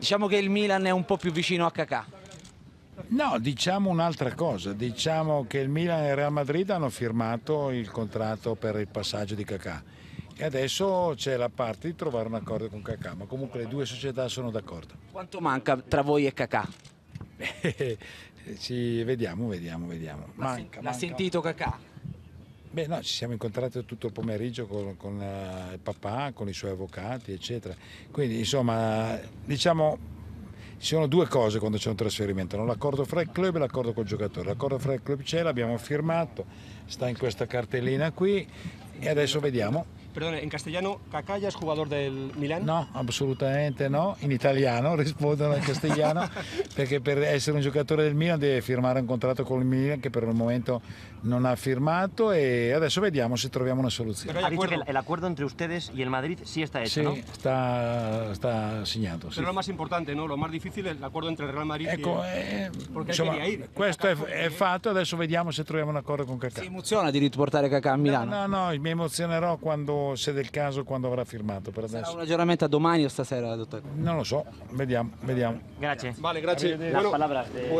Diciamo che il Milan è un po' più vicino a Cacà. No, diciamo un'altra cosa, diciamo che il Milan e il Real Madrid hanno firmato il contratto per il passaggio di Cacà e adesso c'è la parte di trovare un accordo con Cacà, ma comunque le due società sono d'accordo. Quanto manca tra voi e Cacà? Sì, vediamo, vediamo, vediamo. Manca, L'ha sentito Cacà? Beh, no, ci siamo incontrati tutto il pomeriggio con, con eh, il papà, con i suoi avvocati, eccetera. Quindi, insomma, diciamo, ci sono due cose quando c'è un trasferimento, no? l'accordo fra il club e l'accordo col giocatore. L'accordo fra il club c'è, l'abbiamo firmato, sta in questa cartellina qui e adesso vediamo. Perdón, en castellano, ¿Cacalla es jugador del Milan? No, absolutamente no. En italiano respondo en castellano Porque para ser un giocatore del Milan Debe firmare un contratto con el Milan Que por el momento no ha firmato e adesso vediamo si troviamo una solución ha dicho que el, acuerdo entre ustedes y el Madrid sí está hecho, sí, ¿no? Está, está Pero lo más importante, ¿no? Lo más difícil Es el acuerdo entre el Real Madrid ecco, el Eh, Esto insomma, questo è, è, fatto, adesso vediamo se troviamo un accordo con Cacà. Si emoziona di riportare Cacà a Milano? No, no, no, mi emozionerò quando se del caso quando avrà firmato. Per adesso. Sarà un aggiornamento a domani o stasera, dottore? Non lo so, vediamo. vediamo. Grazie. Vale, grazie. La bueno, palabra.